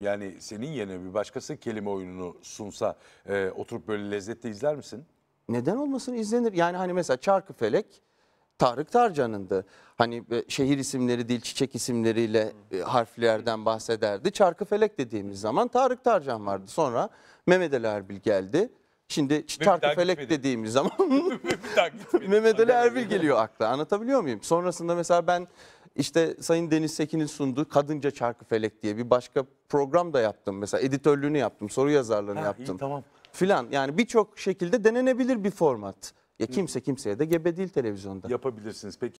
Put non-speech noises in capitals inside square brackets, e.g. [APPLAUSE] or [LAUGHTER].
Yani senin yerine bir başkası kelime oyununu sunsa e, oturup böyle lezzetle izler misin? Neden olmasın izlenir. Yani hani mesela Çarkıfelek Tarık Tarcan'ındı. Hani e, şehir isimleri değil çiçek isimleriyle e, harflerden bahsederdi. Çarkıfelek dediğimiz zaman Tarık Tarcan vardı. Sonra Mehmet Ali Erbil geldi. Şimdi Çarkıfelek gitmedi. dediğimiz zaman [LAUGHS] Mehmet Ali Erbil geliyor akla. Anlatabiliyor muyum? Sonrasında mesela ben işte Sayın Deniz Sekin'in sunduğu Kadınca Çarkı Felek diye bir başka program da yaptım. Mesela editörlüğünü yaptım, soru yazarlığını ha, yaptım. Iyi, tamam. Filan yani birçok şekilde denenebilir bir format. Ya kimse kimseye de gebe değil televizyonda. Yapabilirsiniz. Peki